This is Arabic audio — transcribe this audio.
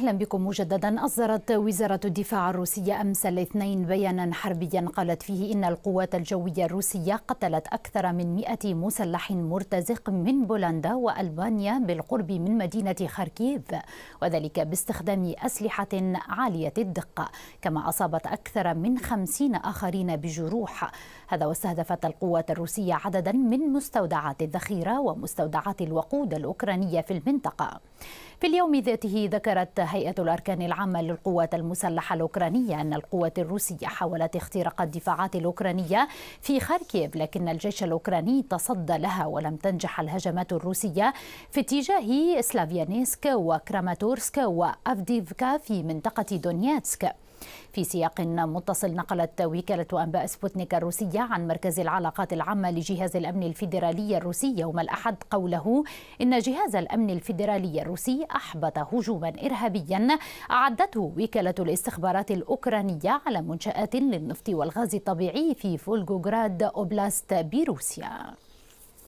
أهلا بكم مجددا أصدرت وزارة الدفاع الروسية أمس الاثنين بيانا حربيا قالت فيه إن القوات الجوية الروسية قتلت أكثر من 100 مسلح مرتزق من بولندا وألبانيا بالقرب من مدينة خاركيف وذلك باستخدام أسلحة عالية الدقة كما أصابت أكثر من 50 آخرين بجروح هذا واستهدفت القوات الروسية عددا من مستودعات الذخيرة ومستودعات الوقود الأوكرانية في المنطقة في اليوم ذاته ذكرت هيئة الأركان العامة للقوات المسلحة الأوكرانية أن القوات الروسية حاولت اختراق الدفاعات الأوكرانية في خاركيف لكن الجيش الأوكراني تصدى لها ولم تنجح الهجمات الروسية في اتجاه سلافيانيسك وكراماتورسك وأفديفكا في منطقة دونياتسك في سياق متصل نقلت وكالة أنباء سبوتنيك الروسية عن مركز العلاقات العامة لجهاز الأمن الفيدرالي الروسي يوم الأحد قوله إن جهاز الأمن الفيدرالي الروسي أحبط هجوما إرهابيا أعدته وكالة الاستخبارات الأوكرانية على منشآت للنفط والغاز الطبيعي في فولغوغراد أوبلاست بروسيا